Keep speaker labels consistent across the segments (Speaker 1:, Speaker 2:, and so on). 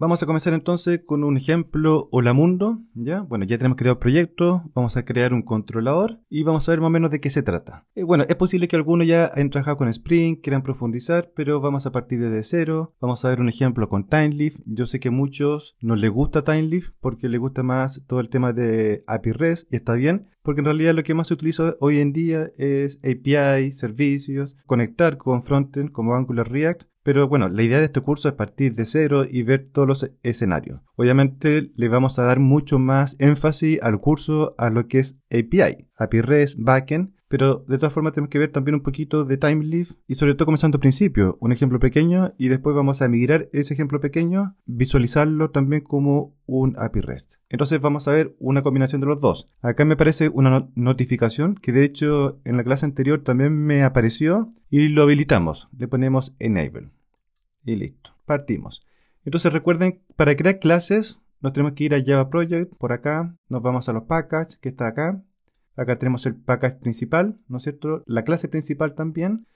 Speaker 1: Vamos a comenzar entonces con un ejemplo hola mundo, ¿ya? Bueno, ya tenemos creado el proyecto, vamos a crear un controlador y vamos a ver más o menos de qué se trata. Eh, bueno, es posible que algunos ya hayan trabajado con Spring, quieran profundizar, pero vamos a partir de cero. Vamos a ver un ejemplo con TimeLeaf. Yo sé que a muchos no les gusta TimeLeaf porque les gusta más todo el tema de API REST y está bien, porque en realidad lo que más se utiliza hoy en día es API, servicios, conectar con frontend como Angular React, pero bueno, la idea de este curso es partir de cero y ver todos los escenarios. Obviamente le vamos a dar mucho más énfasis al curso a lo que es API, API REST, backend, pero de todas formas tenemos que ver también un poquito de time leaf y sobre todo comenzando al principio, un ejemplo pequeño y después vamos a migrar ese ejemplo pequeño, visualizarlo también como un API REST. Entonces vamos a ver una combinación de los dos. Acá me aparece una notificación que de hecho en la clase anterior también me apareció y lo habilitamos, le ponemos enable. Y listo. Partimos. Entonces recuerden, para crear clases nos tenemos que ir a Java Project por acá. Nos vamos a los packages que está acá. Acá tenemos el package principal, ¿no es cierto? La clase principal también.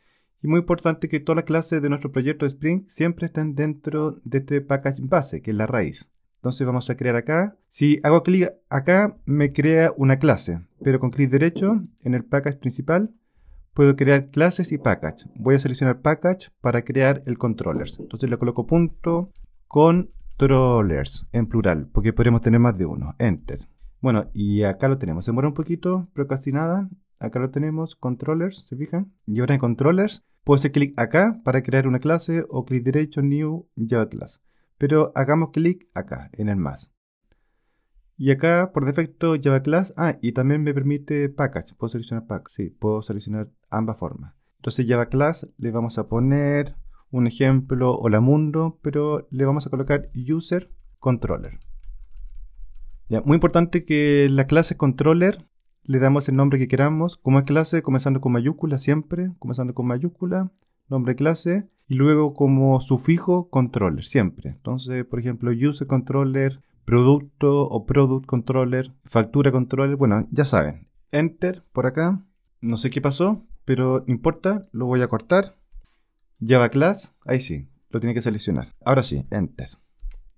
Speaker 1: Y muy importante que todas las clases de nuestro proyecto de Spring siempre estén dentro de este package base, que es la raíz. Entonces vamos a crear acá. Si hago clic acá, me crea una clase. Pero con clic derecho en el package principal puedo crear clases y package. Voy a seleccionar package para crear el controllers. Entonces le coloco punto controllers en plural, porque podemos tener más de uno. Enter. Bueno, y acá lo tenemos. Se muere un poquito, pero casi nada. Acá lo tenemos, controllers, ¿se fijan? Y ahora en controllers puedo hacer clic acá para crear una clase o clic derecho, new, Java class. Pero hagamos clic acá, en el más. Y acá por defecto java class. Ah, y también me permite package. Puedo seleccionar pack. Sí, puedo seleccionar ambas formas. Entonces Java class le vamos a poner un ejemplo hola mundo, pero le vamos a colocar user controller. Ya, muy importante que la clase controller le damos el nombre que queramos, como es clase, comenzando con mayúscula siempre, comenzando con mayúscula, nombre clase y luego como sufijo controller siempre. Entonces, por ejemplo, user controller producto o product controller, factura controller, bueno, ya saben. Enter por acá. No sé qué pasó, pero no importa, lo voy a cortar. Java class, ahí sí, lo tiene que seleccionar. Ahora sí, enter.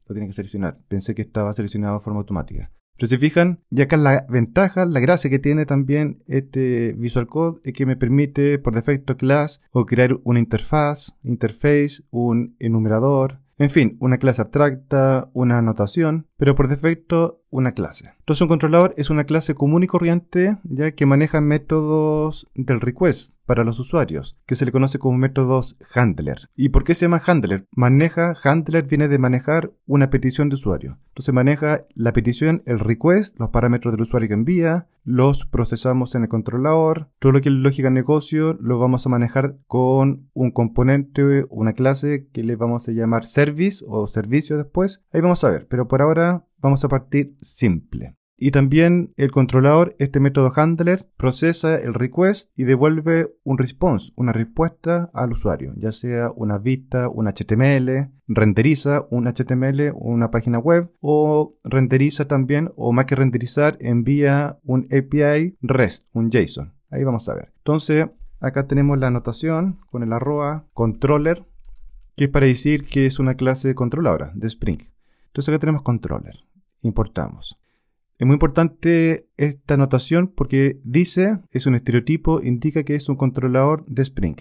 Speaker 1: Lo tiene que seleccionar. Pensé que estaba seleccionado de forma automática. Pero si fijan, ya acá la ventaja, la gracia que tiene también este Visual Code es que me permite por defecto class o crear una interfaz, interface, un enumerador, en fin, una clase abstracta, una anotación, pero por defecto una clase. Entonces un controlador es una clase común y corriente ya que maneja métodos del request para los usuarios, que se le conoce como métodos handler. ¿Y por qué se llama handler? Maneja, handler viene de manejar una petición de usuario. Entonces maneja la petición, el request, los parámetros del usuario que envía, los procesamos en el controlador, todo lo que es lógica de negocio lo vamos a manejar con un componente, una clase que le vamos a llamar service o servicio después. Ahí vamos a ver, pero por ahora vamos a partir simple. Y también el controlador, este método handler, procesa el request y devuelve un response, una respuesta al usuario, ya sea una vista, un HTML, renderiza un HTML una página web, o renderiza también, o más que renderizar, envía un API REST, un JSON. Ahí vamos a ver. Entonces, acá tenemos la anotación con el arroba controller, que es para decir que es una clase de controladora de Spring. Entonces acá tenemos controller. Importamos. Es muy importante esta anotación porque dice, es un estereotipo, indica que es un controlador de Spring.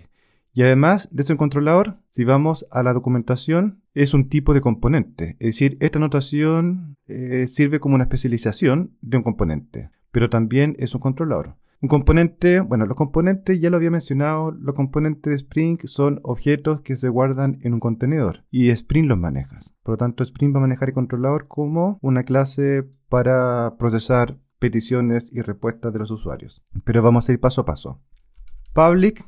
Speaker 1: Y además de ser un controlador, si vamos a la documentación, es un tipo de componente. Es decir, esta anotación eh, sirve como una especialización de un componente, pero también es un controlador. Un componente, bueno, los componentes ya lo había mencionado, los componentes de Spring son objetos que se guardan en un contenedor y Spring los maneja. Por lo tanto, Spring va a manejar el controlador como una clase para procesar peticiones y respuestas de los usuarios. Pero vamos a ir paso a paso. Public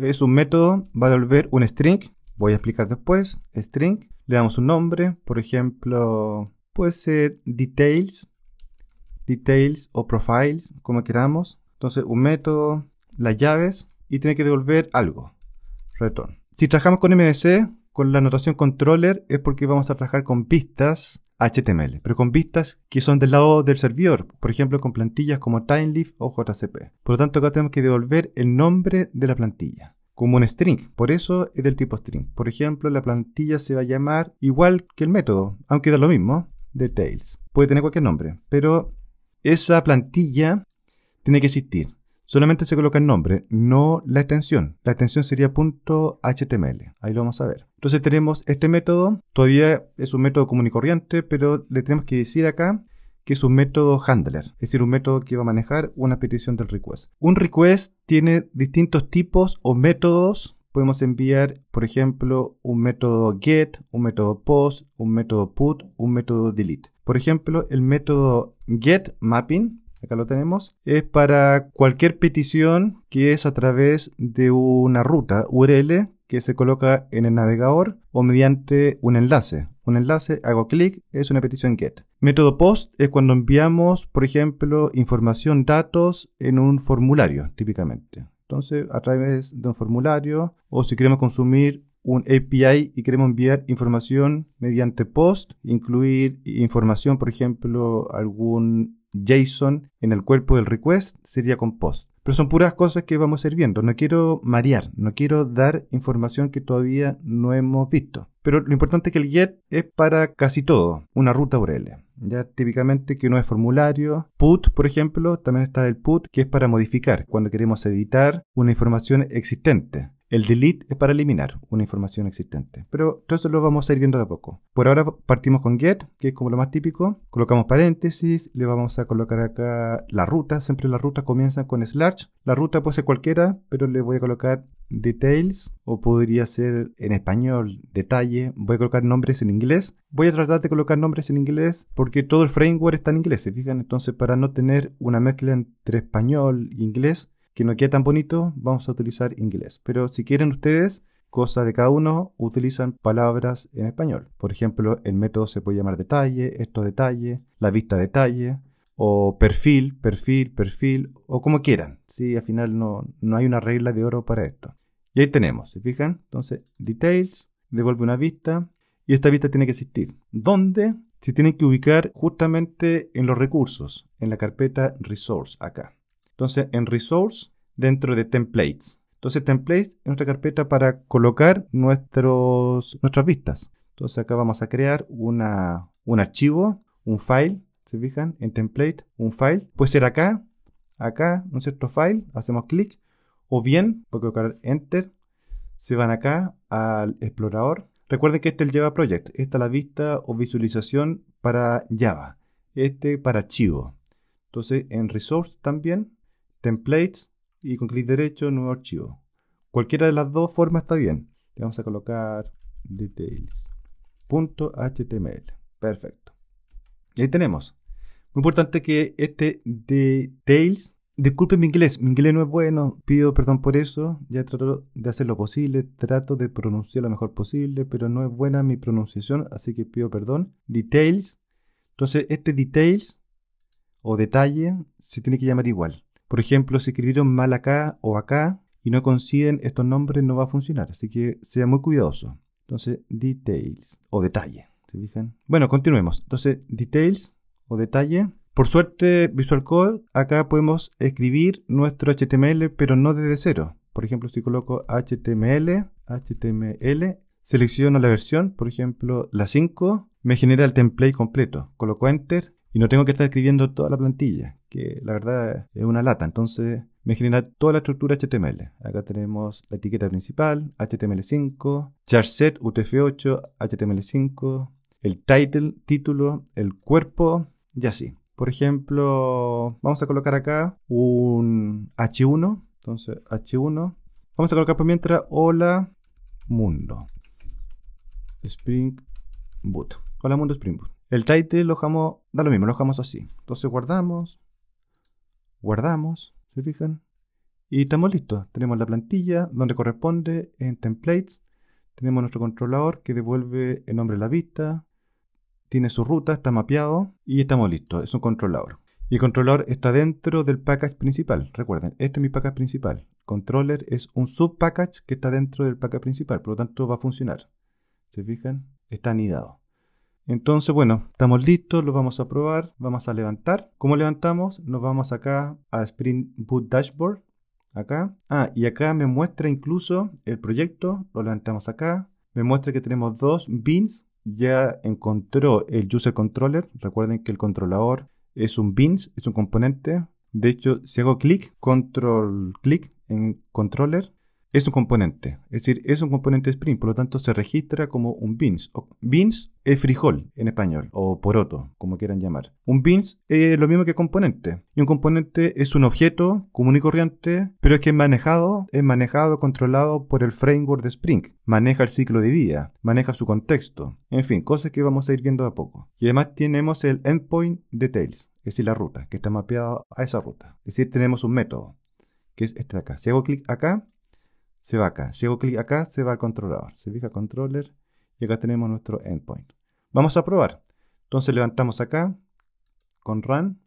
Speaker 1: es un método, va a devolver un string, voy a explicar después, string, le damos un nombre, por ejemplo, puede ser details, details o profiles, como queramos. Entonces un método, las llaves y tiene que devolver algo, return. Si trabajamos con MVC, con la anotación controller, es porque vamos a trabajar con pistas HTML, pero con vistas que son del lado del servidor, por ejemplo con plantillas como TimeLeaf o JCP. Por lo tanto, acá tenemos que devolver el nombre de la plantilla como un string, por eso es del tipo string. Por ejemplo, la plantilla se va a llamar igual que el método, aunque da lo mismo, details. Puede tener cualquier nombre, pero esa plantilla tiene que existir. Solamente se coloca el nombre, no la extensión. La extensión sería .html. Ahí lo vamos a ver. Entonces tenemos este método, todavía es un método común y corriente, pero le tenemos que decir acá que es un método handler, es decir, un método que va a manejar una petición del request. Un request tiene distintos tipos o métodos. Podemos enviar, por ejemplo, un método get, un método post, un método put, un método delete. Por ejemplo, el método get mapping, acá lo tenemos, es para cualquier petición que es a través de una ruta URL que se coloca en el navegador o mediante un enlace. Un enlace, hago clic, es una petición GET. Método POST es cuando enviamos, por ejemplo, información, datos en un formulario, típicamente. Entonces, a través de un formulario o si queremos consumir un API y queremos enviar información mediante POST, incluir información, por ejemplo, algún JSON en el cuerpo del request, sería con POST. Pero son puras cosas que vamos a ir viendo. No quiero marear, no quiero dar información que todavía no hemos visto. Pero lo importante es que el GET es para casi todo, una ruta URL. Ya típicamente que no es formulario. Put, por ejemplo, también está el put, que es para modificar cuando queremos editar una información existente. El delete es para eliminar una información existente. Pero todo eso lo vamos a ir viendo de a poco. Por ahora partimos con get, que es como lo más típico. Colocamos paréntesis, le vamos a colocar acá la ruta. Siempre la ruta comienza con slash. La ruta puede ser cualquiera, pero le voy a colocar details o podría ser en español detalle. Voy a colocar nombres en inglés. Voy a tratar de colocar nombres en inglés porque todo el framework está en inglés, Entonces para no tener una mezcla entre español e inglés, que no queda tan bonito, vamos a utilizar inglés. Pero si quieren ustedes cosas de cada uno, utilizan palabras en español. Por ejemplo, el método se puede llamar detalle, esto detalle, la vista detalle, o perfil, perfil, perfil, o como quieran. Si al final no, no hay una regla de oro para esto. Y ahí tenemos, ¿se fijan? Entonces, details, devuelve una vista, y esta vista tiene que existir. ¿Dónde? Se tiene que ubicar justamente en los recursos, en la carpeta resource, acá. Entonces, en Resource, dentro de Templates. Entonces, Templates es nuestra carpeta para colocar nuestros, nuestras vistas. Entonces, acá vamos a crear una, un archivo, un file. ¿Se fijan? En Template, un file. Puede ser acá, acá, un cierto file. Hacemos clic. O bien, voy colocar Enter. Se van acá al explorador. Recuerden que este es el Java Project. Esta es la vista o visualización para Java. Este para archivo. Entonces en Resource también templates y con clic derecho, nuevo archivo. Cualquiera de las dos formas está bien. Le vamos a colocar details.html. Perfecto. Y ahí tenemos. Muy importante que este details Disculpen mi inglés, mi inglés no es bueno, pido perdón por eso, ya trato de hacer lo posible, trato de pronunciar lo mejor posible, pero no es buena mi pronunciación, así que pido perdón. Details, entonces este details o detalle se tiene que llamar igual. Por ejemplo, si escribieron mal acá o acá y no coinciden estos nombres, no va a funcionar. Así que sea muy cuidadoso. Entonces, details o detalle. ¿Se Bueno, continuemos. Entonces, details o detalle. Por suerte, Visual Code, acá podemos escribir nuestro HTML, pero no desde cero. Por ejemplo, si coloco HTML, HTML, selecciono la versión, por ejemplo, la 5, me genera el template completo. Coloco Enter y no tengo que estar escribiendo toda la plantilla, que la verdad es una lata. Entonces me genera toda la estructura HTML. Acá tenemos la etiqueta principal, HTML5, charset UTF8, HTML5, el title, título, el cuerpo y así. Por ejemplo, vamos a colocar acá un H1. Entonces, H1. Vamos a colocar por mientras hola mundo. Spring Boot. Hola mundo Spring Boot. El title lo da lo mismo, lo así. Entonces guardamos, guardamos, ¿se fijan? Y estamos listos. Tenemos la plantilla donde corresponde en templates. Tenemos nuestro controlador que devuelve el nombre de la vista. Tiene su ruta, está mapeado y estamos listos. Es un controlador. Y el controlador está dentro del package principal. Recuerden, este es mi package principal. Controller es un subpackage que está dentro del package principal, por lo tanto va a funcionar. ¿Se fijan? Está anidado. Entonces, bueno, estamos listos, lo vamos a probar, vamos a levantar. ¿Cómo levantamos? Nos vamos acá a Sprint Boot Dashboard, acá. Ah, y acá me muestra incluso el proyecto, lo levantamos acá. Me muestra que tenemos dos bins, ya encontró el User Controller. Recuerden que el controlador es un bins, es un componente. De hecho, si hago clic, control clic en controller, es un componente, es decir, es un componente Spring, por lo tanto se registra como un bins O beans es frijol en español, o poroto, como quieran llamar. Un bins es lo mismo que componente. Y un componente es un objeto común y corriente, pero es que es manejado, es manejado, controlado por el framework de Spring. Maneja el ciclo de vida, maneja su contexto, en fin, cosas que vamos a ir viendo de a poco. Y además tenemos el endpoint details, es decir, la ruta, que está mapeada a esa ruta. Es decir, tenemos un método, que es este de acá. Si hago clic acá, se va acá. Si hago clic acá, se va al controlador. Se fija controller y acá tenemos nuestro endpoint. Vamos a probar. Entonces levantamos acá con run.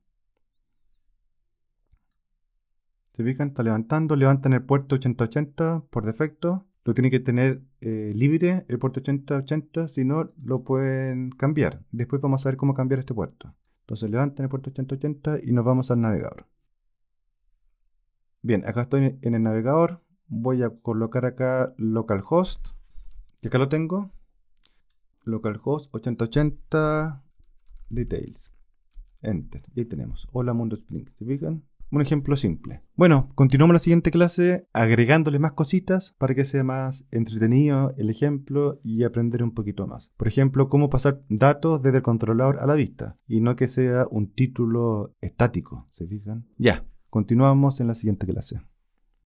Speaker 1: Se fijan, está levantando. Levantan el puerto 8080 por defecto. Lo tiene que tener eh, libre el puerto 8080, si no lo pueden cambiar. Después vamos a ver cómo cambiar este puerto. Entonces levantan el puerto 8080 y nos vamos al navegador. Bien, acá estoy en el navegador voy a colocar acá localhost, que acá lo tengo, localhost 8080 details, enter, y ahí tenemos, hola mundo spring, ¿se fijan? Un ejemplo simple. Bueno, continuamos la siguiente clase agregándole más cositas para que sea más entretenido el ejemplo y aprender un poquito más. Por ejemplo, cómo pasar datos desde el controlador a la vista y no que sea un título estático, ¿se fijan? Ya, continuamos en la siguiente clase.